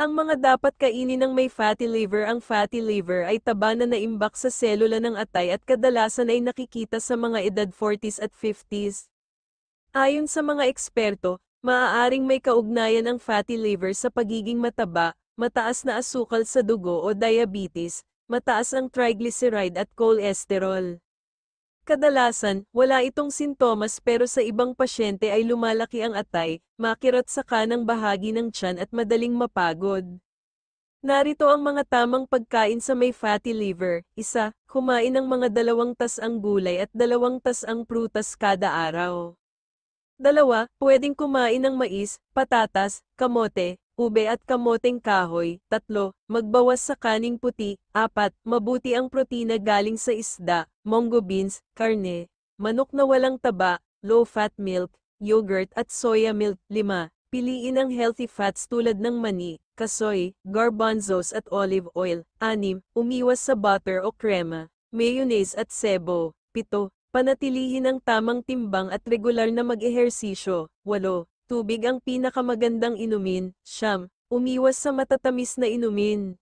Ang mga dapat kainin ng may fatty liver Ang fatty liver ay taba na naimbak sa selula ng atay at kadalasan ay nakikita sa mga edad 40s at 50s. Ayon sa mga eksperto, maaaring may kaugnayan ang fatty liver sa pagiging mataba, mataas na asukal sa dugo o diabetes, mataas ang triglyceride at cholesterol. Kadalasan, wala itong sintomas pero sa ibang pasyente ay lumalaki ang atay, makirot sa kanang bahagi ng tiyan at madaling mapagod. Narito ang mga tamang pagkain sa may fatty liver. Isa, kumain ng mga dalawang tas ang gulay at dalawang tas ang prutas kada araw. Dalawa, pwedeng kumain ng mais, patatas, kamote, ube at kamoteng kahoy. 3. Magbawas sa kaning puti. 4. Mabuti ang protina galing sa isda, mongo beans, karne, manok na walang taba, low-fat milk, yogurt at soya milk. 5. Piliin ang healthy fats tulad ng mani, kasoy, garbanzos at olive oil. 6. Umiwas sa butter o krema, mayonnaise at sebo. 7. Panatilihin ang tamang timbang at regular na mag-ehersisyo. 8. Tubig ang pinakamagandang inumin, siyam, umiwas sa matatamis na inumin.